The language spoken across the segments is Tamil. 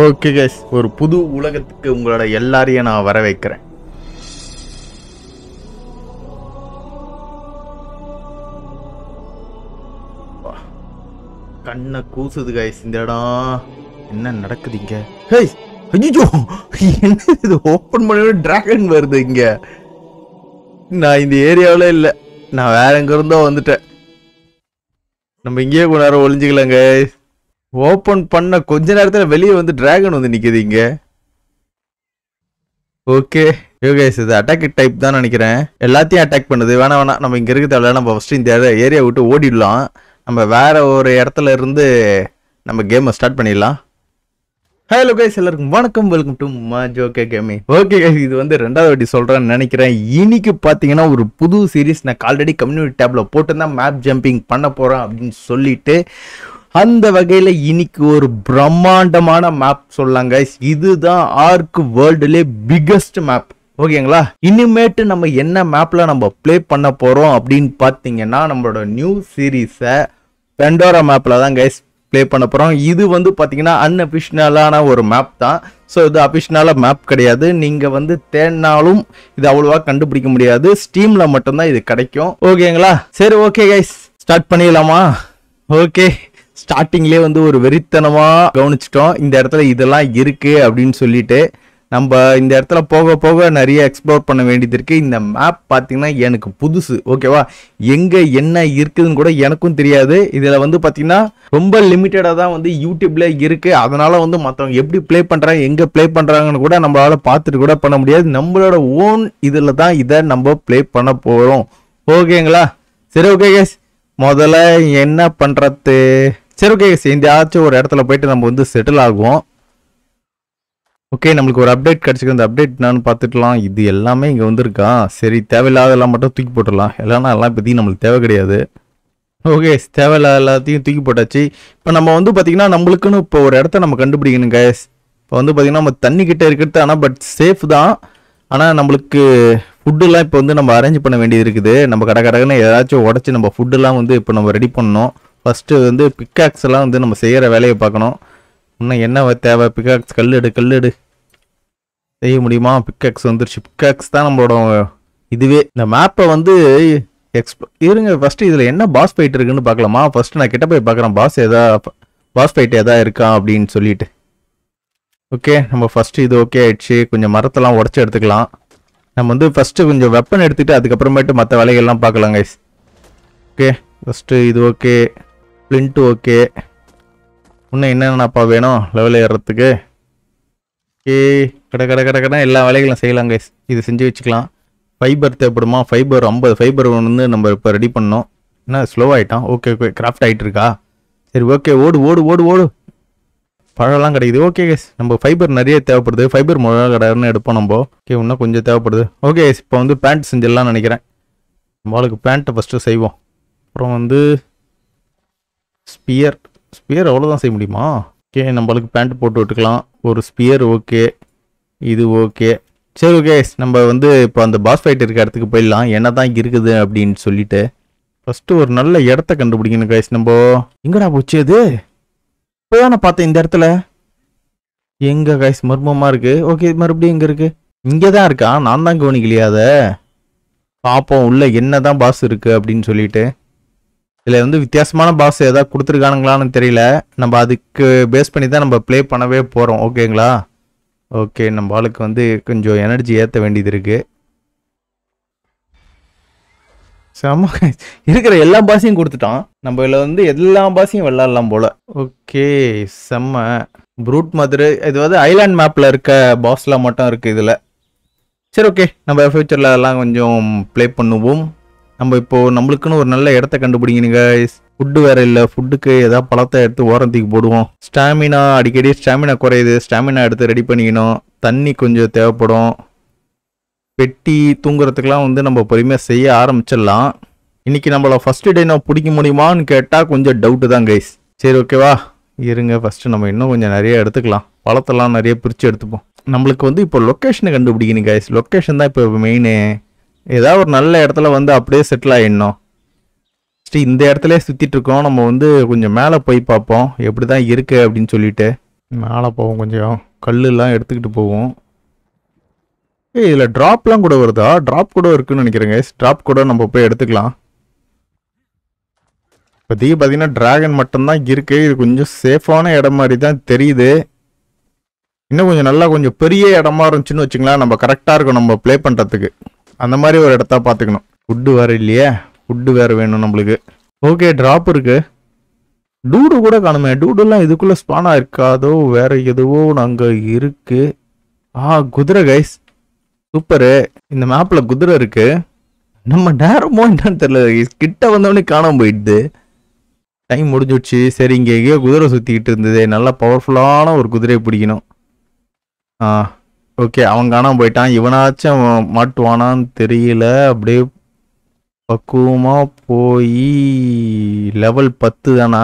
ஓகே கேஸ் ஒரு புது உலகத்துக்கு உங்களோட எல்லாரையும் நான் வர வைக்கிறேன் கண்ணை கூசுது கைஸ் இந்த இடம் என்ன நடக்குது இங்க ஹேய் ஐயோ என்ன இது ஓப்பன் பண்ணி டிராகன் வருது இங்க நான் இந்த ஏரியாவில் இல்லை நான் வேற எங்க இருந்தோ வந்துட்டேன் நம்ம இங்கேயே நேரம் ஒளிஞ்சுக்கலாம் கைஸ் ஓப்பன் பண்ண கொஞ்ச நேரத்தில் வெளியே வந்து டிராகன் வந்து நிற்குது இங்கே ஓகே யோகேஷ் இது அட்டாக் டைப் தான் நினைக்கிறேன் எல்லாத்தையும் அட்டாக் பண்ணுது வேணா வேணா நம்ம இங்கே இருக்கிறதால நம்ம ஃபஸ்ட்டு இந்த ஏரியா விட்டு ஓடிடலாம் நம்ம வேற ஒரு இடத்துல இருந்து நம்ம கேமை ஸ்டார்ட் பண்ணிடலாம் ஹலோ கைஸ் எல்லாருக்கும் வணக்கம் வெல்கம் டு ஜோகே கேமி ஓகே கைஸ் இது வந்து ரெண்டாவது வாட்டி சொல்கிறேன்னு நினைக்கிறேன் இன்னைக்கு பார்த்தீங்கன்னா ஒரு புது சீரிஸ் நான் ஆல்ரெடி கம்யூனிட்டி டேப்பில் போட்டு தான் மேப் ஜம்பிங் பண்ண போகிறேன் அப்படின்னு சொல்லிட்டு அந்த வகையில் இன்னைக்கு ஒரு பிரம்மாண்டமான மேப் சொல்லலாம் கைஸ் இதுதான் ஆர்க் வேர்ல்டுலே பிகஸ்ட் மேப் ஓகேங்களா இனிமேட்டு நம்ம என்ன மேப்பில் நம்ம ப்ளே பண்ண போகிறோம் அப்படின்னு பார்த்தீங்கன்னா நம்மளோட நியூ சீரீஸை பெண்டோரா மேப்பில் தான் கைஸ் ப்ளே பண்ண போகிறோம் இது வந்து பார்த்தீங்கன்னா அன்அஃபிஷியலான ஒரு மேப் தான் ஸோ இது அஃபிஷியலான மேப் கிடையாது நீங்கள் வந்து தேடினாலும் இது அவ்வளோவா கண்டுபிடிக்க முடியாது ஸ்டீமில் மட்டும்தான் இது கிடைக்கும் ஓகேங்களா சரி ஓகே கைஸ் ஸ்டார்ட் பண்ணிடலாமா ஓகே ஸ்டார்டிங்லேயே வந்து ஒரு வெறித்தனமாக கவனிச்சிட்டோம் இந்த இடத்துல இதெல்லாம் இருக்குது அப்படின்னு சொல்லிட்டு நம்ம இந்த இடத்துல போக போக நிறைய எக்ஸ்ப்ளோர் பண்ண வேண்டியது இருக்குது இந்த மேப் பார்த்திங்கன்னா எனக்கு புதுசு ஓகேவா எங்கே என்ன இருக்குதுன்னு கூட எனக்கும் தெரியாது இதில் வந்து பார்த்திங்கன்னா ரொம்ப லிமிட்டடாக தான் வந்து யூடியூப்பில் இருக்குது அதனால் வந்து மற்றவங்க எப்படி ப்ளே பண்ணுறாங்க எங்கே ப்ளே பண்ணுறாங்கன்னு கூட நம்மளால் பார்த்துட்டு கூட பண்ண முடியாது நம்மளோட ஓன் இதில் தான் இதை நம்ம ப்ளே பண்ண போகிறோம் ஓகேங்களா சரி ஓகே கேஸ் முதல்ல என்ன பண்ணுறது சரி ஓகே எங்கேயாச்சும் ஒரு இடத்துல போயிட்டு நம்ம வந்து செட்டில் ஆகுவோம் ஓகே நம்மளுக்கு ஒரு அப்டேட் கிடச்சிருக்கு அந்த அப்டேட் நான் பார்த்துக்கலாம் இது எல்லாமே இங்கே வந்திருக்கா சரி தேவையில்லாதெல்லாம் மட்டும் தூக்கி போட்டுடலாம் இல்லைன்னா எல்லாம் இப்போதைக்கு நம்மளுக்கு தேவை கிடையாது ஓகே தேவையில்லாத எல்லாத்தையும் தூக்கி போட்டாச்சு இப்போ நம்ம வந்து பார்த்திங்கன்னா நம்மளுக்குன்னு இப்போ ஒரு இடத்த நம்ம கண்டுபிடிக்கணும் கேஸ் இப்போ வந்து பார்த்திங்கன்னா நம்ம தண்ணி கிட்டே இருக்கிறது ஆனால் பட் சேஃப் தான் ஆனால் நம்மளுக்கு ஃபுட்டுலாம் இப்போ வந்து நம்ம அரேஞ்ச் பண்ண வேண்டியது இருக்குது நம்ம கடை கடைன்னு ஏதாச்சும் உடச்சி நம்ம ஃபுட்டுலாம் வந்து இப்போ நம்ம ரெடி பண்ணணும் ஃபஸ்ட்டு வந்து பிக்காக்ஸ் எல்லாம் வந்து நம்ம செய்கிற வேலையை பார்க்கணும் இன்னும் என்ன தேவை பிக்காக்ஸ் கல்லுடு கல்லுடு செய்ய முடியுமா பிக்காக்ஸ் வந்துருச்சு பிக்காக்ஸ் தான் நம்மளோட இதுவே இந்த மேப்பை வந்து எக்ஸ்ப் இருங்க ஃபஸ்ட்டு இதில் என்ன பாஸ் ஃபைட் இருக்குன்னு பார்க்கலாமா ஃபஸ்ட்டு நான் கிட்ட போய் பார்க்குறேன் பாஸ் எதா பாஸ் ஃபைட் எதா இருக்கா அப்படின்னு சொல்லிட்டு ஓகே நம்ம ஃபஸ்ட்டு இது ஓகே ஆயிடுச்சு கொஞ்சம் மரத்தெல்லாம் உடச்சி எடுத்துக்கலாம் நம்ம வந்து ஃபஸ்ட்டு கொஞ்சம் வெப்பன் எடுத்துகிட்டு அதுக்கப்புறமேட்டு மற்ற வேலைகள்லாம் பார்க்கலாம் கைஸ் ஓகே ஃபஸ்ட்டு இது ஓகே ஸ்ப்ளிண்ட் ஓகே இன்னும் என்னென்னப்பா வேணும் லெவல் ஏறுறதுக்கு ஓகே கடை கடை கடை கடை எல்லா வேலைகளும் செய்யலாம் கைஸ் இது செஞ்சு வச்சுக்கலாம் ஃபைபர் தேவைப்படுமா ஃபைபர் ஐம்பது ஃபைபர் வந்து நம்ம இப்போ ரெடி பண்ணோம் என்ன ஸ்லோ ஓகே ஓகே கிராஃப்ட் ஆகிட்டுருக்கா சரி ஓகே ஓடு ஓடு ஓடு ஓடு பழம்லாம் கிடைக்குது ஓகே கேஸ் நம்ம ஃபைபர் நிறைய தேவைப்படுது ஃபைபர் முழு கடைன்னு எடுப்போம் நம்ம ஓகே இன்னும் கொஞ்சம் தேவைப்படுது ஓகே இப்போ வந்து பேண்ட் செஞ்சிடலாம்னு நினைக்கிறேன் நம்மளுக்கு பேண்ட்டை ஃபஸ்ட்டு செய்வோம் அப்புறம் வந்து ஸ்பியர் ஸ்பியர் அவ்வளோதான் செய்ய முடியுமா ஓகே நம்மளுக்கு பேண்ட் போட்டு விட்டுக்கலாம் ஒரு ஸ்பியர் ஓகே இது ஓகே சரி ஓகே நம்ம வந்து இப்போ அந்த பாஸ் ஃபைட் இருக்க இடத்துக்கு போயிடலாம் என்ன தான் இருக்குது அப்படின்னு சொல்லிட்டு ஃபஸ்ட்டு ஒரு நல்ல இடத்த கண்டுபிடிக்கணும் கைஸ் நம்ம எங்கடா போச்சு அது இப்போ நான் பார்த்தேன் இந்த இடத்துல எங்கே கைஸ் மர்மமாக இருக்குது ஓகே மறுபடியும் இங்கே இருக்குது இங்கே தான் இருக்கா நான் தான் கவனிக்கலையா அதை பார்ப்போம் உள்ளே என்ன தான் பாஸ் இருக்குது அப்படின்னு சொல்லிட்டு இதில் வந்து வித்தியாசமான பாஸ் எதாவது கொடுத்துருக்கானுங்களான்னு தெரியல நம்ம அதுக்கு பேஸ் பண்ணி தான் நம்ம ப்ளே பண்ணவே போகிறோம் ஓகேங்களா ஓகே நம்ம ஆளுக்கு வந்து கொஞ்சம் எனர்ஜி ஏற்ற வேண்டியது இருக்குது செம இருக்கிற எல்லா பாசையும் கொடுத்துட்டான் நம்ம இதில் வந்து எல்லா பாசையும் விளாட்லாம் போல் ஓகே செம்ம ப்ரூட் மதுரு இது வந்து ஐலாண்ட் மேப்பில் இருக்க பாஸ்லாம் மட்டும் இருக்குது இதில் சரி ஓகே நம்ம ஃப்யூச்சரில் அதெல்லாம் கொஞ்சம் ப்ளே பண்ணுவோம் நம்ம இப்போது நம்மளுக்குன்னு ஒரு நல்ல இடத்த கண்டுபிடிங்க கைஸ் ஃபுட்டு வேற இல்லை ஃபுட்டுக்கு ஏதாவது பழத்தை எடுத்து ஓரத்துக்கு போடுவோம் ஸ்டாமினா அடிக்கடி ஸ்டாமினா குறையுது ஸ்டாமினா எடுத்து ரெடி பண்ணிக்கணும் தண்ணி கொஞ்சம் தேவைப்படும் பெட்டி தூங்குறதுக்கெலாம் வந்து நம்ம பொறுமையாக செய்ய ஆரம்பிச்சிடலாம் இன்றைக்கி நம்மளை ஃபஸ்ட்டு டே நான் பிடிக்க முடியுமான்னு கேட்டால் கொஞ்சம் டவுட்டு தான் கைஸ் சரி ஓகேவா இருங்க ஃபஸ்ட்டு நம்ம இன்னும் கொஞ்சம் நிறைய எடுத்துக்கலாம் பழத்தெல்லாம் நிறைய பிரித்து எடுத்துப்போம் நம்மளுக்கு வந்து இப்போ லொக்கேஷனை கண்டுபிடிக்கணும் கைஸ் லொக்கேஷன் தான் இப்போ மெயினு ஏதாவது ஒரு நல்ல இடத்துல வந்து அப்படியே செட்டில் ஆகிடணும் ஃபஸ்ட்டு இந்த இடத்துல சுற்றிட்டுருக்கோம் நம்ம வந்து கொஞ்சம் மேலே போய் பார்ப்போம் எப்படி தான் இருக்குது அப்படின்னு சொல்லிட்டு மேலே போவோம் கொஞ்சம் கல்லுலாம் எடுத்துக்கிட்டு போவோம் ஏய் இதில் ட்ராப்லாம் கூட வருதா ட்ராப் கூட இருக்குன்னு நினைக்கிறேங்க ட்ராப் கூட நம்ம போய் எடுத்துக்கலாம் இப்போதைக்கு பார்த்தீங்கன்னா ட்ராகன் மட்டும்தான் இருக்குது இது கொஞ்சம் சேஃபான இடம் மாதிரி தான் தெரியுது இன்னும் கொஞ்சம் நல்லா கொஞ்சம் பெரிய இடமா இருந்துச்சுன்னு வச்சுங்களேன் நம்ம கரெக்டாக இருக்கும் நம்ம ப்ளே பண்ணுறதுக்கு அந்த மாதிரி ஒரு இடத்த பார்த்துக்கணும் ஃபுட்டு வேறு இல்லையே ஃபுட்டு வேறு வேணும் நம்மளுக்கு ஓகே ட்ராப் இருக்குது டூடு கூட காணுமே டூடுலாம் இதுக்குள்ளே ஸ்பானாக இருக்காதோ வேறு எதுவோ அங்கே இருக்குது ஆ குதிரை கைஸ் சூப்பரு இந்த மேப்பில் குதிரை இருக்குது நம்ம நேரமோ என்னன்னு தெரியல கிட்ட வந்தவொடனே காணாமல் போயிடுது டைம் முடிஞ்சிடுச்சு சரி இங்கே எங்கேயோ குதிரை சுற்றிக்கிட்டு இருந்தது நல்லா பவர்ஃபுல்லான ஒரு குதிரையை பிடிக்கணும் ஆ ஓகே அவன் காணாம போயிட்டான் இவனாச்சும் மாட்டுவானான்னு தெரியல அப்படியே பக்குவமா போய் லெவல் பத்து தானா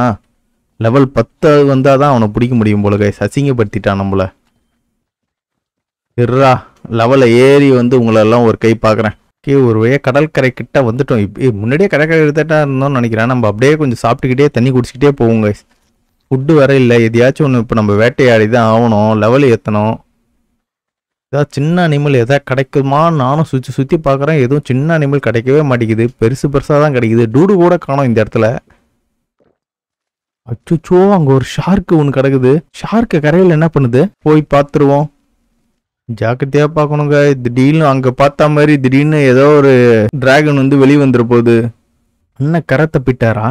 லெவல் பத்து வந்தால் தான் அவனை பிடிக்க முடியும் போல கை சசிங்கப்படுத்திட்டான் நம்மள இருறா லெவலில் ஏறி வந்து உங்களெல்லாம் ஒரு கை பார்க்குறேன் கே ஒரு வழியாக கடற்கரை கிட்ட வந்துட்டோம் இப்போ முன்னாடியே கடற்கரை கிட்ட இருந்தோம்னு நினைக்கிறேன் நம்ம அப்படியே கொஞ்சம் சாப்பிட்டுக்கிட்டே தண்ணி குடிச்சிக்கிட்டே போவோங்க ஃபுட்டு வர இல்லை எதையாச்சும் ஒன்று இப்போ நம்ம வேட்டையாடி தான் ஆகணும் லெவல் ஏற்றணும் ஏதாவது சின்ன அனிமல் எதாவது கிடைக்குமா நானும் சுற்றி சுற்றி பார்க்குறேன் எதுவும் சின்ன அனிமல் கிடைக்கவே மாட்டேங்குது பெருசு பெருசாக தான் கிடைக்குது டூடு கூட காணும் இந்த இடத்துல அச்சுச்சோ அங்கே ஒரு ஷார்க்கு ஒன்று கிடக்குது ஷார்க்கு கரையில் என்ன பண்ணுது போய் பார்த்துருவோம் ஜாக்கிரதையாக பார்க்கணுங்க திடீர்னு அங்கே பார்த்தா மாதிரி திடீர்னு ஏதோ ஒரு டிராகன் வந்து வெளியே வந்துரு போகுது அண்ணன் கரை தப்பிட்டாரா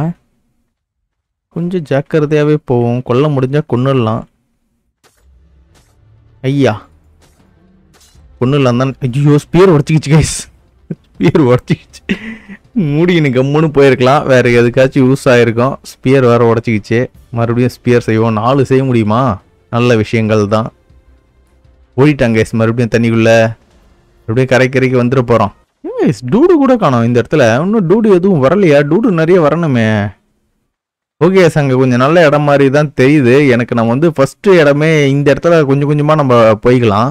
கொஞ்சம் ஜாக்கிரதையாகவே போவோம் கொல்ல முடிஞ்சால் கொண்டுடலாம் ஐயா ஒன்றும் இல்லை தான் ஐயோ ஸ்பியர் உடச்சிக்கிச்சு கைஸ் ஸ்பியர் உடச்சிக்கிச்சு மூடிக்கின்னு கம்முன்னு போயிருக்கலாம் வேறு எதுக்காச்சும் யூஸ் ஆகிருக்கும் ஸ்பியர் வேறு உடச்சிக்கிச்சு மறுபடியும் ஸ்பியர் செய்வோம் நாலு செய்ய முடியுமா நல்ல விஷயங்கள் தான் ஓடிட்டாங்க கைஸ் மறுபடியும் தண்ணிக்குள்ள மறுபடியும் கரை கரைக்கு வந்துட போகிறோம் ஏஸ் டூடு கூட காணும் இந்த இடத்துல இன்னும் டூடு எதுவும் வரலையா டூடு நிறைய வரணுமே ஓகே எஸ் அங்கே கொஞ்சம் நல்ல இடம் மாதிரி தான் தெரியுது எனக்கு நம்ம வந்து ஃபஸ்ட்டு இடமே இந்த இடத்துல கொஞ்சம் கொஞ்சமாக நம்ம போய்க்கலாம்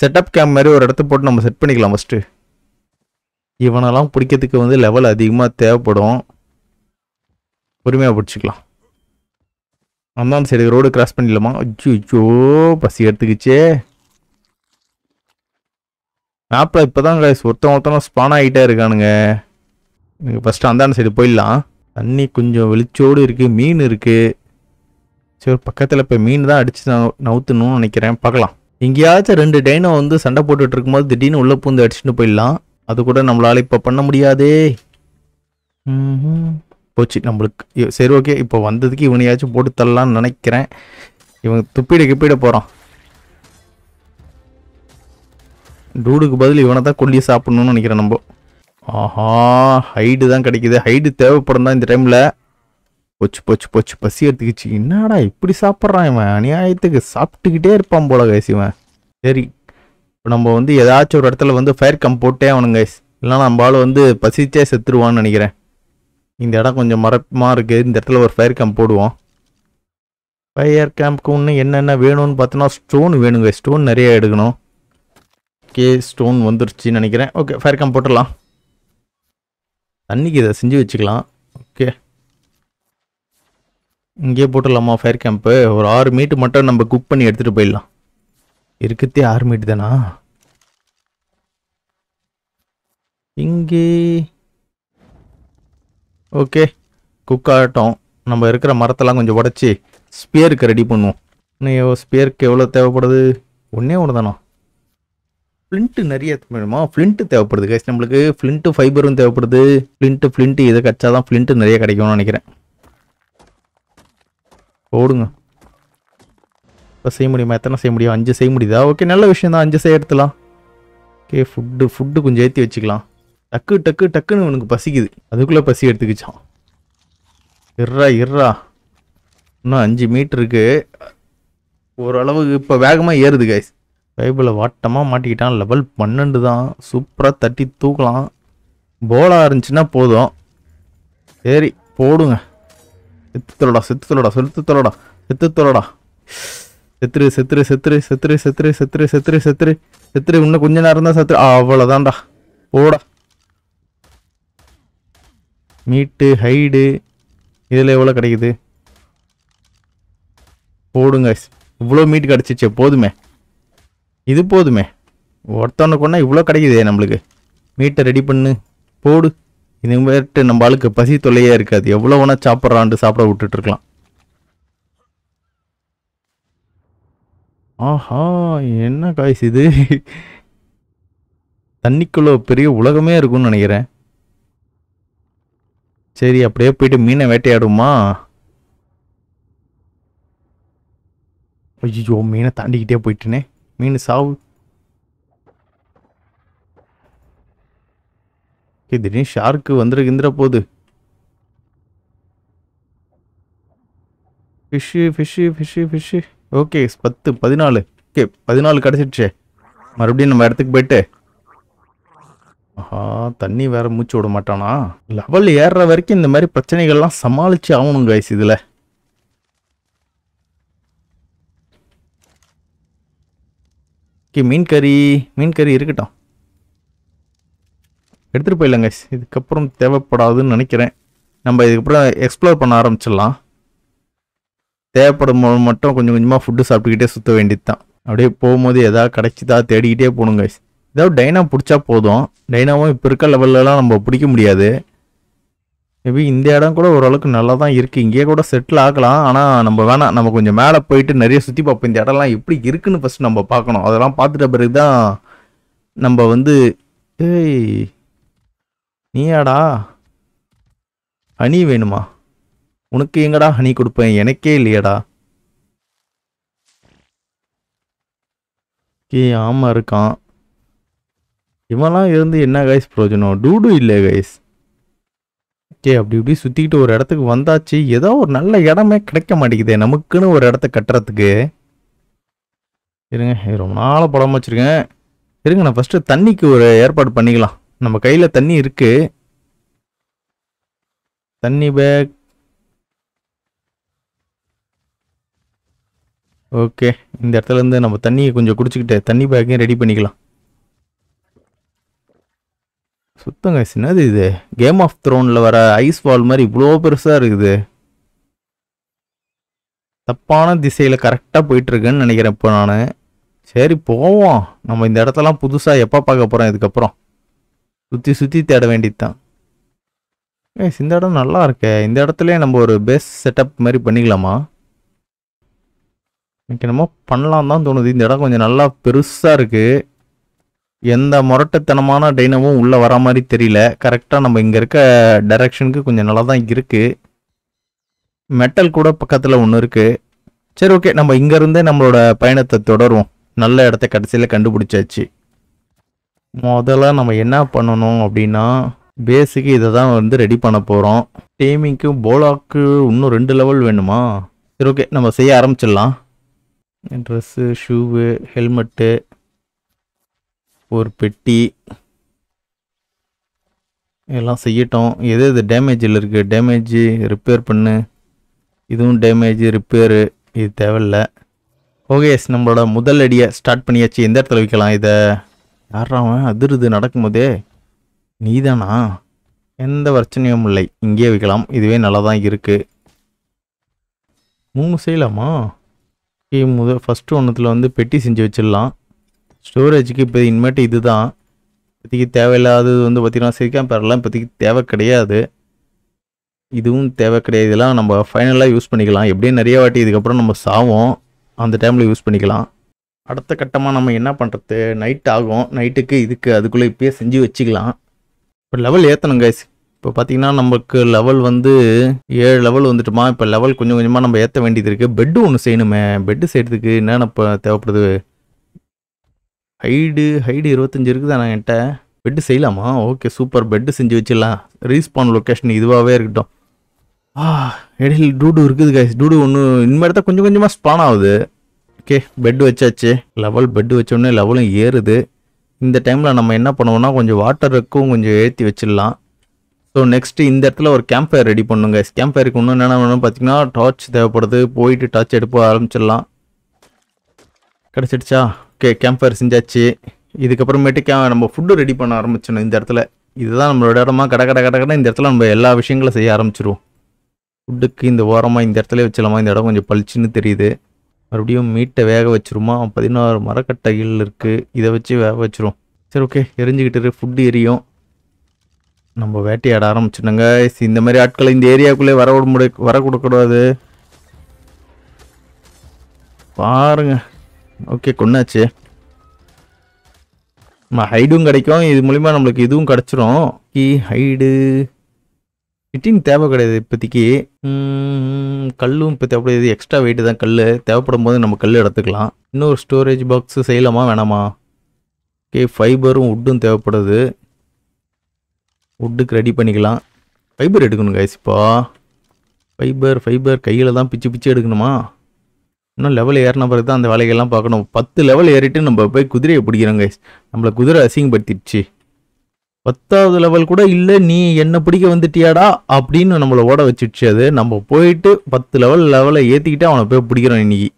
செட்டப் கேம் மாதிரி ஒரு இடத்த போட்டு நம்ம செட் பண்ணிக்கலாம் ஃபஸ்ட்டு இவனெல்லாம் பிடிக்கிறதுக்கு வந்து லெவல் அதிகமாக தேவைப்படும் பொறுமையாக பிடிச்சிக்கலாம் அந்தாண்ட சைடு ரோடு கிராஸ் பண்ணிடலாமா அச்சோ அச்சோ பசி எடுத்துக்கிச்சே மேப்பில் இப்போ தான் கைஸ் ஒருத்தன் ஒருத்தனும் ஸ்பான் ஆகிட்டே இருக்கானுங்க ஃபஸ்ட்டு அந்தாண்ட சைடு போயிடலாம் தண்ணி கொஞ்சம் வெளிச்சோடு இருக்குது மீன் இருக்குது சரி பக்கத்தில் இப்போ மீன் தான் அடித்து நான் நவுத்தணும்னு நினைக்கிறேன் பார்க்கலாம் எங்கேயாச்சும் ரெண்டு டைனோ வந்து சண்டை போட்டுட்டு இருக்கும்போது திடீர்னு உள்ளே பூந்து அடிச்சுட்டு போயிடலாம் அது கூட நம்மளால் இப்போ பண்ண முடியாதே போச்சு நம்மளுக்கு சரி ஓகே இப்போ வந்ததுக்கு இவனையாச்சும் போட்டு தள்ளலாம்னு நினைக்கிறேன் இவன் துப்பிட கிப்பிட போகிறான் டூடுக்கு பதில் இவனை தான் கொல்லியை சாப்பிடணும்னு நினைக்கிறேன் நம்ம ஆஹா ஹைடு தான் கிடைக்குது ஹைடு தேவைப்படும் தான் இந்த டைமில் பொச்சு பொச்சு பொச்சு பசி எடுத்துக்கிச்சு என்னடா இப்படி சாப்பிட்றான் இவன் அநியாயத்துக்கு சாப்பிட்டுக்கிட்டே இருப்பான் போல கைஸ் இவன் சரி இப்போ நம்ம வந்து ஏதாச்சும் ஒரு இடத்துல வந்து ஃபயர் கம் போட்டே அவனுங்க கைஸ் இல்லைனா நம்ம ஆள் வந்து பசிச்சே செத்துருவான்னு நினைக்கிறேன் இந்த இடம் கொஞ்சம் மரப்பமாக இருக்குது இந்த இடத்துல ஒரு ஃபயர் கேம்ப் போடுவோம் ஃபயர் கேம்ப்க்கு ஒன்று என்னென்ன வேணும்னு பார்த்தோன்னா ஸ்டோன் வேணுங்க ஸ்டோன் நிறைய எடுக்கணும் ஓகே ஸ்டோன் வந்துருச்சுன்னு நினைக்கிறேன் ஓகே ஃபயர் கேம்ப் போட்டுடலாம் தண்ணிக்கு இதை செஞ்சு வச்சுக்கலாம் ஓகே இங்கேயே போட்டுடலாமா ஃபயர் கேம்ப்பு ஒரு ஆறு மீட்டு மட்டும் நம்ம குக் பண்ணி எடுத்துகிட்டு போயிடலாம் இருக்கிறதே ஆறு மீட்டு தானா இங்கே ஓகே குக் ஆகட்டும் நம்ம இருக்கிற மரத்தெல்லாம் கொஞ்சம் உடச்சி ஸ்பியருக்கு ரெடி பண்ணுவோம் இன்னும் ஸ்பியருக்கு எவ்வளோ தேவைப்படுது ஒன்றே ஒன்று தானா ஃப்ளிண்ட்டு நிறைய வேணுமா ஃப்ளிண்ட்டு தேவைப்படுது கேஸ் நம்மளுக்கு ஃப்ளிண்ட்டு ஃபைபரும் தேவைப்படுது ஃப்ளிண்ட்டு ஃப்ளிண்ட்டு இதை கிடச்சா தான் ஃப்ளிண்ட்டு நிறைய கிடைக்கும்னு நினைக்கிறேன் ஓடுங்க இப்போ செய்ய முடியுமா எத்தனை செய்ய முடியும் அஞ்சு செய்ய முடியுதா ஓகே நல்ல விஷயம் தான் அஞ்சு செய்ய எடுத்துலாம் ஓகே ஃபுட்டு ஃபுட்டு கொஞ்சம் ஏற்றி வச்சுக்கலாம் டக்கு டக்கு டக்குன்னு உனக்கு பசிக்குது அதுக்குள்ளே பசி எடுத்துக்கிச்சான் இர்ரா இர்ரா இன்னும் அஞ்சு மீட்டருக்கு ஓரளவு இப்போ வேகமாக ஏறுது கைஸ் பைபிளில் வாட்டமாக மாட்டிக்கிட்டான் லெவல் பன்னெண்டு தான் சூப்பராக தட்டி தூக்கலாம் போலாக இருந்துச்சுன்னா போதும் சரி போடுங்க செத்து தொலடா செத்து தொலடா செத்து தொலடா செத்து தொலடா செத்துரு செத்துரு செத்துரு செத்துரு செத்துரு செத்துரு செத்துரு செத்துரு செத்துரு இன்னும் கொஞ்ச நேரம் தான் செத்துரு அவ்வளோதான்டா போடா மீட்டு ஹைடு இதில் எவ்வளோ கிடைக்குது போடுங்க இவ்வளோ மீட் கிடச்சிச்சே போதுமே இது போதுமே ஒருத்தவனுக்கு ஒன்றா இவ்வளோ கிடைக்குதே நம்மளுக்கு மீட்டை ரெடி பண்ணு போடு இனிமேட்டு நம்ம ஆளுக்கு பசி தொல்லையே இருக்காது எவ்வளோ வேணால் சாப்பிட்றான்ட்டு சாப்பிட இருக்கலாம் ஆஹா என்ன காய்ஸ் இது தண்ணிக்குள்ளே பெரிய உலகமே இருக்கும்னு நினைக்கிறேன் சரி அப்படியே போயிட்டு மீனை வேட்டையாடுமா ஐயோ மீனை தாண்டிக்கிட்டே போயிட்டுனே மீன் சாவு திடீர்னு ஷார்க்கு வந்துருக்கின்ற போது fish fish fish fish okay பத்து பதினாலு ஓகே பதினாலு கிடச்சிடுச்சே மறுபடியும் நம்ம இடத்துக்கு போயிட்டு ஆஹா தண்ணி வேற மூச்சு விட மாட்டானா லெவல் ஏறுற வரைக்கும் இந்த மாதிரி பிரச்சனைகள்லாம் சமாளித்து ஆகணும் கைஸ் இதில் ஓகே மீன் கறி மீன் கறி இருக்கட்டும் எடுத்துகிட்டு போயிடலாங்க இதுக்கப்புறம் தேவைப்படாதுன்னு நினைக்கிறேன் நம்ம இதுக்கப்புறம் எக்ஸ்ப்ளோர் பண்ண ஆரம்பிச்சிடலாம் தேவைப்படும் போது மட்டும் கொஞ்சம் கொஞ்சமாக ஃபுட்டு சாப்பிட்டுக்கிட்டே சுற்ற வேண்டியது தான் அப்படியே போகும்போது எதாவது கிடச்சிதா தேடிக்கிட்டே போகணுங்க ஏதாவது டைனா பிடிச்சா போதும் டைனாவும் இப்போ இருக்க லெவல்லலாம் நம்ம பிடிக்க முடியாது மேபி இந்த இடம் கூட ஓரளவுக்கு நல்லா தான் இருக்குது இங்கேயே கூட செட்டில் ஆகலாம் ஆனால் நம்ம வேணாம் நம்ம கொஞ்சம் மேலே போயிட்டு நிறைய சுற்றி பார்ப்போம் இந்த இடம்லாம் எப்படி இருக்குன்னு ஃபஸ்ட் நம்ம பார்க்கணும் அதெல்லாம் பார்த்துட்ட பிறகு தான் நம்ம வந்து ஏய் நீயாடா ஹனி வேணுமா உனக்கு எங்கடா ஹனி கொடுப்பேன் எனக்கே இல்லையடா ஏ ஆமாம் இருக்கான் இவெல்லாம் இருந்து என்ன கைஸ் பிரயோஜனம் டூடு இல்லை கைஸ் ஓகே அப்படி இப்படி சுற்றிக்கிட்டு ஒரு இடத்துக்கு வந்தாச்சு ஏதோ ஒரு நல்ல இடமே கிடைக்க மாட்டேங்குதே நமக்குன்னு ஒரு இடத்த கட்டுறதுக்கு இருங்க ரொம்ப நாளாக படம் வச்சுருக்கேன் இருங்க நான் ஃபஸ்ட்டு தண்ணிக்கு ஒரு ஏற்பாடு பண்ணிக்கலாம் நம்ம கையில் தண்ணி இருக்கு தண்ணி பேக் ஓகே இந்த இடத்துல இருந்து நம்ம தண்ணியை கொஞ்சம் குடிச்சிக்கிட்டு தண்ணி பேக்கையும் ரெடி பண்ணிக்கலாம் சுத்தங்க சின்னது இது கேம் ஆஃப் த்ரோனில் வர ஐஸ் வால் மாதிரி இவ்வளோ பெருசாக இருக்குது தப்பான திசையில் கரெக்டாக போயிட்டுருக்குன்னு நினைக்கிறேன் இப்போ நான் சரி போவோம் நம்ம இந்த இடத்தெல்லாம் புதுசாக எப்போ பார்க்க போகிறோம் இதுக்கப்புறம் சுற்றி சுற்றி தேட வேண்டியதுதான் ஏஸ் இந்த இடம் நல்லா இருக்கே இந்த இடத்துலயே நம்ம ஒரு பேஸ் செட்டப் மாதிரி பண்ணிக்கலாமா எனக்கு என்னமோ பண்ணலாம் தான் தோணுது இந்த இடம் கொஞ்சம் நல்லா பெருசாக இருக்குது எந்த முரட்டத்தனமான டைனமும் உள்ளே வர மாதிரி தெரியல கரெக்டாக நம்ம இங்கே இருக்க டைரக்ஷனுக்கு கொஞ்சம் நல்லா தான் இருக்குது மெட்டல் கூட பக்கத்தில் ஒன்று இருக்குது சரி ஓகே நம்ம இங்கேருந்தே நம்மளோட பயணத்தை தொடருவோம் நல்ல இடத்த கடைசியில் கண்டுபிடிச்சாச்சு முதல்ல நம்ம என்ன பண்ணணும் அப்படின்னா பேஸுக்கு இதை தான் வந்து ரெடி பண்ண போகிறோம் டேமிங்க்கு போலாக்கு இன்னும் ரெண்டு லெவல் வேணுமா சரி ஓகே நம்ம செய்ய ஆரம்பிச்சிடலாம் ட்ரெஸ்ஸு ஷூவு ஹெல்மெட்டு ஒரு பெட்டி எல்லாம் செய்யட்டோம் எது எது டேமேஜில் இருக்குது டேமேஜு ரிப்பேர் பண்ணு இதுவும் டேமேஜ் ரிப்பேரு இது தேவையில்லை ஓகே நம்மளோட முதல் அடியை ஸ்டார்ட் பண்ணியாச்சு எந்த இடத்துல வைக்கலாம் இதை யாராவன் அதிருது நடக்கும்போதே நீதானா எந்த பிரச்சனையும் இல்லை இங்கே வைக்கலாம் இதுவே நல்லா தான் இருக்குது மூணு செய்யலாமா ஓகே முத ஃபஸ்ட்டு ஒன்றத்தில் வந்து பெட்டி செஞ்சு வச்சிடலாம் ஸ்டோரேஜுக்கு இப்போ இன்மேட்டு இது தான் இப்போதைக்கு தேவையில்லாதது வந்து பார்த்திங்கன்னா சிரிக்காம பெறலாம் இப்போதைக்கு தேவை கிடையாது இதுவும் தேவை கிடையாது இதெல்லாம் நம்ம ஃபைனலாக யூஸ் பண்ணிக்கலாம் எப்படியும் நிறைய வாட்டி இதுக்கப்புறம் நம்ம சாவோம் அந்த டைமில் யூஸ் பண்ணிக்கலாம் அடுத்த கட்டமாக நம்ம என்ன பண்ணுறது நைட் ஆகும் நைட்டுக்கு இதுக்கு அதுக்குள்ளே இப்போயே செஞ்சு வச்சுக்கலாம் இப்போ லெவல் ஏற்றணும் கைஸ் இப்போ பார்த்தீங்கன்னா நமக்கு லெவல் வந்து ஏழு லெவல் வந்துட்டுமா இப்போ லெவல் கொஞ்சம் கொஞ்சமாக நம்ம ஏற்ற வேண்டியது இருக்குது பெட்டு ஒன்று செய்யணுமே பெட்டு செய்கிறதுக்கு என்னென்ன இப்போ தேவைப்படுது ஹைடு ஹைடு இருபத்தஞ்சி இருக்குதா நான் என்கிட்ட பெட்டு செய்யலாமா ஓகே சூப்பர் பெட்டு செஞ்சு வச்சிடலாம் ரீஸ்பான் லொக்கேஷன் இதுவாகவே இருக்கட்டும் ஆ இடையில் டூடு இருக்குது கைஸ் டூடு ஒன்று இனிமேல் தான் கொஞ்சம் கொஞ்சமாக ஸ்பான் ஆகுது ஓகே பெட் வச்சாச்சு லெவல் பெட் வச்சோடனே லெவலும் ஏறுது இந்த டைமில் நம்ம என்ன பண்ணுவோம்னா கொஞ்சம் வாட்டர் இருக்கும் கொஞ்சம் ஏற்றி வச்சிடலாம் ஸோ நெக்ஸ்ட்டு இந்த இடத்துல ஒரு கேம்ப் ஃபயர் ரெடி பண்ணுங்க கேம்ப் ஃபயருக்கு இன்னும் என்ன வேணும் பார்த்தீங்கன்னா டார்ச் தேவைப்படுது போயிட்டு டார்ச் எடுப்ப ஆரம்பிச்சிடலாம் கிடச்சிடுச்சா ஓகே கேம்ப் ஃபயர் செஞ்சாச்சு இதுக்கப்புறமேட்டு கே நம்ம ஃபுட்டு ரெடி பண்ண ஆரம்பிச்சிடணும் இந்த இடத்துல இதுதான் நம்மளோட இடமா கடை கடை கடை கடை இந்த இடத்துல நம்ம எல்லா விஷயங்களும் செய்ய ஆரம்பிச்சிருவோம் ஃபுட்டுக்கு இந்த ஓரமாக இந்த இடத்துல வச்சிடலாமா இந்த இடம் கொஞ்சம் பளிச்சுன்னு தெரியுது மறுபடியும் மீட்டை வேக வச்சிருமா பதினாறு மரக்கட்டைகள் இருக்குது இதை வச்சு வேக வச்சிரும் சரி ஓகே எரிஞ்சுக்கிட்டு ஃபுட்டு எரியும் நம்ம வேட்டையாட ஆரம்பிச்சிட்டோங்க இந்த மாதிரி ஆட்களை இந்த ஏரியாவுக்குள்ளே வர விட வர கொடுக்கூடாது பாருங்க ஓகே கொண்டாச்சு நம்ம ஹைடும் கிடைக்கும் இது மூலிமா நம்மளுக்கு இதுவும் கிடச்சிரும் கீ ஹைடு கிட்டின் தேவை கிடையாது இப்போதைக்கு கல்லும் இப்போ தேவைப்படுது எக்ஸ்ட்ரா வெயிட் தான் கல் தேவைப்படும் போது நம்ம கல் எடுத்துக்கலாம் இன்னொரு ஸ்டோரேஜ் பாக்ஸு செய்யலாமா வேணாமா ஓகே ஃபைபரும் உட்டும் தேவைப்படுது உட்டுக்கு ரெடி பண்ணிக்கலாம் ஃபைபர் எடுக்கணும் காய்ஸ் இப்போ ஃபைபர் ஃபைபர் கையில் தான் பிச்சு பிச்சு எடுக்கணுமா இன்னும் லெவல் ஏறின பிறகு தான் அந்த வேலைகள்லாம் பார்க்கணும் பத்து லெவல் ஏறிட்டு நம்ம போய் குதிரையை பிடிக்கிறோம் கைஸ் நம்மளை குதிரை அசிங்கப்படுத்திடுச்சு பத்தாவது லெவல் கூட இல்லை நீ என்ன பிடிக்க வந்துட்டியாடா அப்படின்னு நம்மளை ஓட வச்சிடுச்சு அது நம்ம போயிட்டு பத்து லெவல் லெவலை ஏற்றிக்கிட்டு அவனை போய் பிடிக்கிறோம் இன்னைக்கு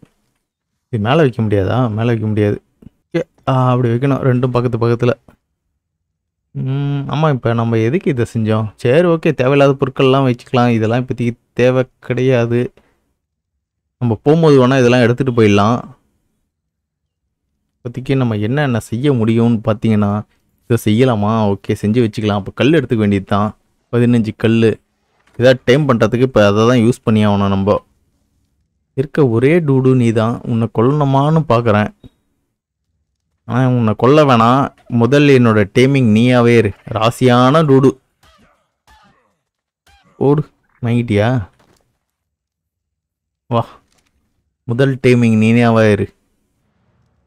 இது மேலே வைக்க முடியாதா மேலே வைக்க முடியாது ஓகே அப்படி வைக்கணும் ரெண்டும் பக்கத்து பக்கத்தில் ஆமாம் இப்போ நம்ம எதுக்கு இதை செஞ்சோம் சரி ஓகே தேவையில்லாத பொருட்கள்லாம் வச்சுக்கலாம் இதெல்லாம் இப்போதைக்கு தேவை கிடையாது நம்ம போகும்போது வேணால் இதெல்லாம் எடுத்துகிட்டு போயிடலாம் இப்போதைக்கு நம்ம என்னென்ன செய்ய முடியும்னு பார்த்தீங்கன்னா இதை செய்யலாமா ஓகே செஞ்சு வச்சுக்கலாம் அப்போ கல் எடுத்துக்க வேண்டியது தான் பதினஞ்சு கல் ஏதாவது டைம் பண்ணுறதுக்கு இப்போ அதை தான் யூஸ் பண்ணி ஆகணும் நம்ம இருக்க ஒரே டூடு நீ தான் உன்னை கொல்லணுமான்னு பார்க்குறேன் ஆனால் உன்னை கொல்ல வேணாம் முதல்ல என்னோட டைமிங் நீயாவே இரு ராசியான டூடு ஓடு வாங்கிட்டியா வா முதல் டைமிங் நீனாவே இரு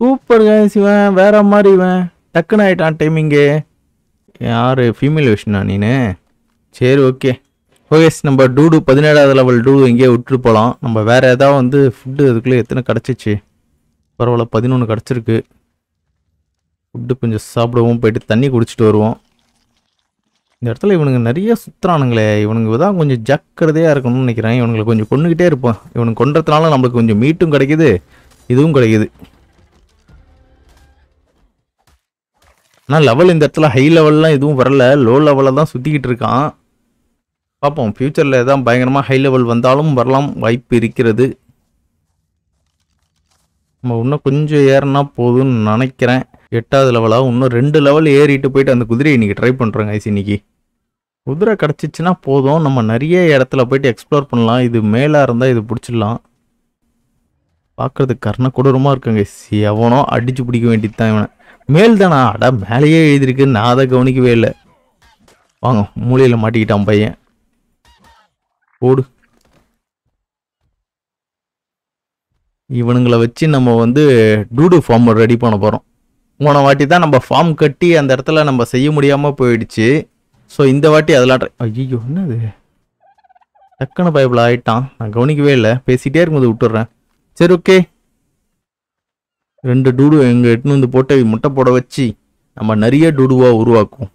சூப்பர் இவன் வேற மாதிரி இவன் டக்குன்னு ஆகிட்டான் டைமிங்கு யார் ஃபீமேல் விஷனா நீனு சரி ஓகே ஓகே நம்ம டூடு பதினேழாவது லெவல் டூடு எங்கேயோ விட்டுட்டு போகலாம் நம்ம வேறு ஏதாவது வந்து ஃபுட்டு அதுக்குள்ளே எத்தனை கிடச்சிச்சு பரவாயில்ல பதினொன்று கிடச்சிருக்கு ஃபுட்டு கொஞ்சம் சாப்பிடுவோம் போயிட்டு தண்ணி குடிச்சிட்டு வருவோம் இந்த இடத்துல இவனுங்க நிறைய சுற்றுறானுங்களே இவனுங்க தான் கொஞ்சம் ஜக்கிரதையாக இருக்கணும்னு நினைக்கிறேன் இவனுங்களை கொஞ்சம் கொண்டுக்கிட்டே இருப்பான் இவனுக்கு கொன்றதுனால நம்மளுக்கு கொஞ்சம் மீட்டும் கிடைக்கிது இதுவும் கிடைக்கிது ஆனால் லெவல் இந்த இடத்துல ஹை லெவல்லாம் எதுவும் வரல லோ லெவலில் தான் சுற்றிக்கிட்டு இருக்கான் பார்ப்போம் ஃப்யூச்சரில் எதாவது பயங்கரமாக ஹை லெவல் வந்தாலும் வரலாம் வாய்ப்பு இருக்கிறது நம்ம இன்னும் கொஞ்சம் ஏறினா போதும்னு நினைக்கிறேன் எட்டாவது லெவலாக இன்னும் ரெண்டு லெவல் ஏறிட்டு போயிட்டு அந்த குதிரையை இன்றைக்கி ட்ரை பண்ணுறேங்க ஐசி இன்னைக்கு குதிரை கிடச்சிச்சின்னா போதும் நம்ம நிறைய இடத்துல போயிட்டு எக்ஸ்ப்ளோர் பண்ணலாம் இது மேலே இருந்தால் இது பிடிச்சிடலாம் பார்க்குறதுக்கு கர்ண கொடூரமாக இருக்குங்க எவனோ அடித்து பிடிக்க வேண்டியது தான் இவனை மேல்தானா அடா மேலேயே எழுதியிருக்கு நான் அதை கவனிக்கவே இல்லை வாங்க மூலையில் மாட்டிக்கிட்டான் பையன் ஓடு இவனுங்களை வச்சு நம்ம வந்து டூடு ஃபார்ம் ரெடி பண்ண போகிறோம் போன வாட்டி தான் நம்ம ஃபார்ம் கட்டி அந்த இடத்துல நம்ம செய்ய முடியாமல் போயிடுச்சு ஸோ இந்த வாட்டி அதெல்லாம் ஐயோ என்னது டக்குன்னு பயப்பில் ஆகிட்டான் நான் கவனிக்கவே இல்லை பேசிகிட்டே போது விட்டுறேன் சரி ஓகே ரெண்டு டூடு எங்கள் எட்டுன்னு வந்து போட்டு முட்டை போட வச்சு நம்ம நிறைய டூடுவா உருவாக்கும்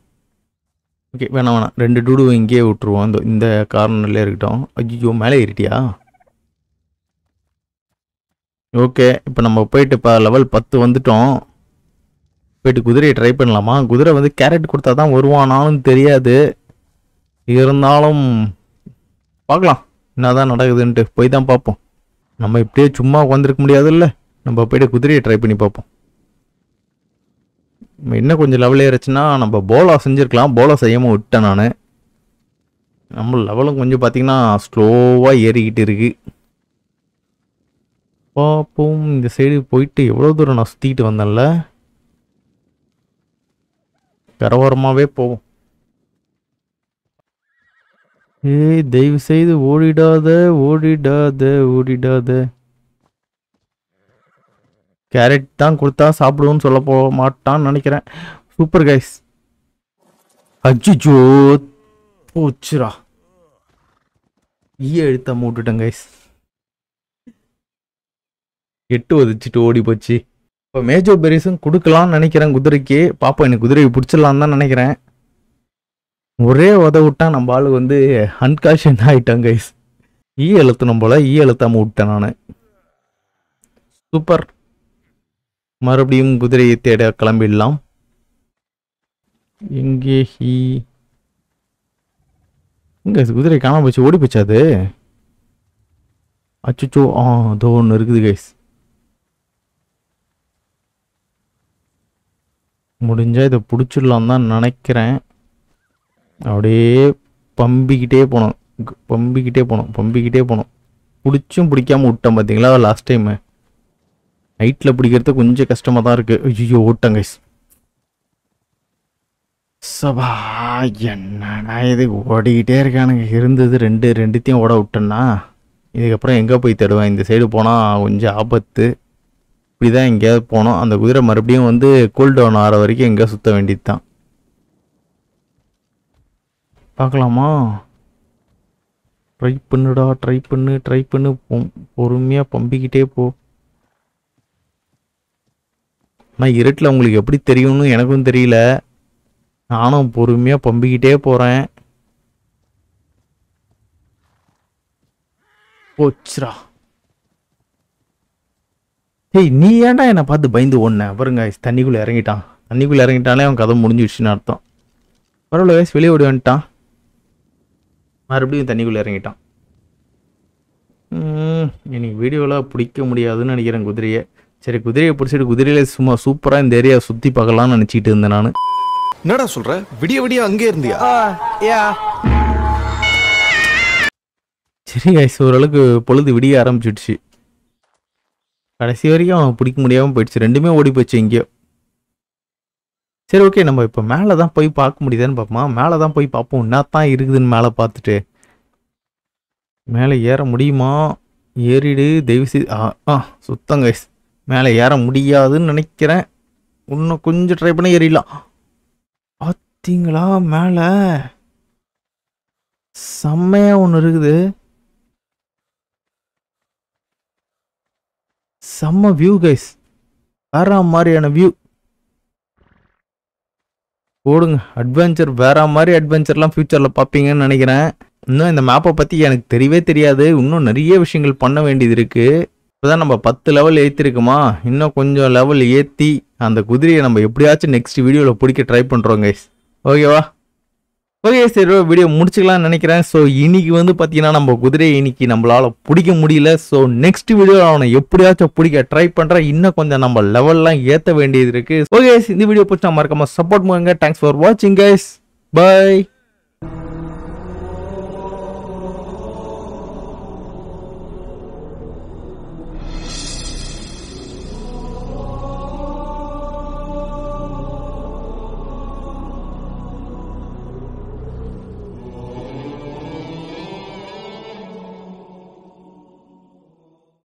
ஓகே வேணாம் வேணாம் ரெண்டு டூடு இங்கேயே விட்டுருவோம் இந்த இந்த கார்னர்லேயே இருக்கட்டும் ஐயோ மேலே ஏறிட்டியா ஓகே இப்போ நம்ம போயிட்டு இப்போ லெவல் பத்து வந்துட்டோம் போயிட்டு குதிரையை ட்ரை பண்ணலாமா குதிரை வந்து கேரட் கொடுத்தா தான் வருவானாலும் தெரியாது இருந்தாலும் பார்க்கலாம் என்ன தான் நடக்குதுன்ட்டு போய் தான் பார்ப்போம் நம்ம இப்படியே சும்மா உட்காந்துருக்க முடியாது இல்லை நம்ம போய்ட்டு குதிரையை ட்ரை பண்ணி பார்ப்போம் இன்னும் கொஞ்சம் லெவல் ஏறிச்சுன்னா நம்ம போலா செஞ்சுருக்கலாம் போலா செய்யாமல் விட்டேன் நான் நம்ம லெவலும் கொஞ்சம் பார்த்திங்கன்னா ஸ்லோவாக ஏறிக்கிட்டு இருக்குது பார்ப்போம் இந்த சைடு போயிட்டு எவ்வளோ தூரம் நான் சுற்றிட்டு வந்தேன்ல கரவரமாகவே போவோம் ஏய் தயவு செய்து ஓடிடாத ஓடிடாத ஓடிடாத கேரட் தான் கொடுத்தா சாப்பிடுவோன்னு சொல்ல போக மாட்டான்னு நினைக்கிறேன் சூப்பர் கைஸ் அஜி போச்சுரா ஈய எழுத்த மூட்டுட்டேன் கைஸ் எட்டு ஒதிச்சுட்டு ஓடி போச்சு இப்போ மேஜோ பெரிஸும் கொடுக்கலாம்னு நினைக்கிறேன் குதிரைக்கு பாப்பா எனக்கு குதிரையை பிடிச்சிடலான்னு தான் நினைக்கிறேன் ஒரே உத விட்டா நம்ம ஆள் வந்து அன்காஷன் ஆகிட்டான் கைஸ் ஈ எழுத்தணும் போல் ஈ எழுத்தாம விட்டேன் நான் சூப்பர் மறுபடியும் குதிரையை தேட கிளம்பிடலாம் எங்கே ஹீ இங்க குதிரை காணாம போச்சு ஓடி போச்சாது அது அச்சுச்சோ ஆ அதோ ஒன்று இருக்குது கைஸ் முடிஞ்சால் இதை பிடிச்சிடலாம் தான் நினைக்கிறேன் அப்படியே பம்பிக்கிட்டே போனோம் பம்பிக்கிட்டே போனோம் பம்பிக்கிட்டே போனோம் பிடிச்சும் பிடிக்காம விட்டேன் பார்த்தீங்களா லாஸ்ட் டைமு நைட்டில் பிடிக்கிறது கொஞ்சம் கஷ்டமாக தான் இருக்குது ஐயோ ஓட்டங்க சபா என்னடா இது ஓடிக்கிட்டே இருக்கானுங்க இருந்தது ரெண்டு ரெண்டுத்தையும் ஓட விட்டேன்னா இதுக்கப்புறம் எங்கே போய் தேடுவேன் இந்த சைடு போனால் கொஞ்சம் ஆபத்து இப்படி தான் எங்கேயாவது போனோம் அந்த குதிரை மறுபடியும் வந்து கூல் டவுன் ஆகிற வரைக்கும் எங்கேயா சுற்ற வேண்டியது தான் பார்க்கலாமா ட்ரை பண்ணுடா ட்ரை பண்ணு ட்ரை பண்ணு பொறுமையாக பம்பிக்கிட்டே போ ஆனால் இருட்டில் உங்களுக்கு எப்படி தெரியும்னு எனக்கும் தெரியல நானும் பொறுமையாக பம்பிக்கிட்டே போகிறேன் போச்சுரா ஏய் நீ ஏன்டா என்னை பார்த்து பயந்து ஒன்ன பாருங்க தண்ணிக்குள்ளே இறங்கிட்டான் தண்ணிக்குள்ளே இறங்கிட்டாலே அவன் கதை முடிஞ்சிடுச்சுன்னு அர்த்தம் பரவாயில்ல வயசு வெளியே ஓடி வந்துட்டான் மறுபடியும் தண்ணிக்குள்ளே இறங்கிட்டான் எனக்கு வீடியோலாம் பிடிக்க முடியாதுன்னு நினைக்கிறேன் குதிரையை சரி குதிரையை பிடிச்சிட்டு குதிரையில் சும்மா சூப்பராக இந்த ஏரியா சுற்றி பார்க்கலாம்னு நினச்சிக்கிட்டு இருந்தேன் நான் என்னடா சொல்ற விடிய விடிய அங்கே இருந்தியா சரி கைஸ் ஓரளவுக்கு பொழுது விடிய ஆரம்பிச்சிடுச்சு கடைசி வரைக்கும் அவன் பிடிக்க முடியாமல் போயிடுச்சு ரெண்டுமே ஓடி போச்சு இங்கேயோ சரி ஓகே நம்ம இப்போ மேலே தான் போய் பார்க்க முடியுதான்னு பார்ப்போமா மேலே தான் போய் பார்ப்போம் என்ன தான் இருக்குதுன்னு மேலே பார்த்துட்டு மேலே ஏற முடியுமா ஏறிடு தயவு செய்து ஆ ஆ சுத்தம் மேலே ஏற முடியாதுன்னு நினைக்கிறேன் இன்னும் கொஞ்சம் ட்ரை பண்ண ஏறிடலாம் பார்த்தீங்களா மேலே செம்மையாக ஒன்று இருக்குது செம்ம வியூ கைஸ் வேற மாதிரியான வியூ போடுங்க அட்வென்ச்சர் வேற மாதிரி அட்வென்ச்சர்லாம் ஃப்யூச்சரில் பார்ப்பீங்கன்னு நினைக்கிறேன் இன்னும் இந்த மேப்பை பற்றி எனக்கு தெரியவே தெரியாது இன்னும் நிறைய விஷயங்கள் பண்ண வேண்டியது இருக்குது இப்போ தான் நம்ம பத்து லெவல் ஏற்றிருக்குமா இன்னும் கொஞ்சம் லெவல் ஏற்றி அந்த குதிரையை நம்ம எப்படியாச்சும் நெக்ஸ்ட் வீடியோவில் பிடிக்க ட்ரை பண்ணுறோம் கைஸ் ஓகேவா ஓகே சரி வீடியோ முடிச்சுக்கலான்னு நினைக்கிறேன் ஸோ இன்னைக்கு வந்து பார்த்தீங்கன்னா நம்ம குதிரையை இன்னைக்கு நம்மளால் பிடிக்க முடியல ஸோ நெக்ஸ்ட் வீடியோ அவனை எப்படியாச்சும் பிடிக்க ட்ரை பண்ணுறேன் இன்னும் கொஞ்சம் நம்ம லெவல்லாம் ஏற்ற வேண்டியது இருக்குது ஓகே இந்த வீடியோ பிடிச்சா மறக்காம சப்போர்ட் பண்ணுங்க தேங்க்ஸ் ஃபார் வாட்சிங் கைஸ் பாய்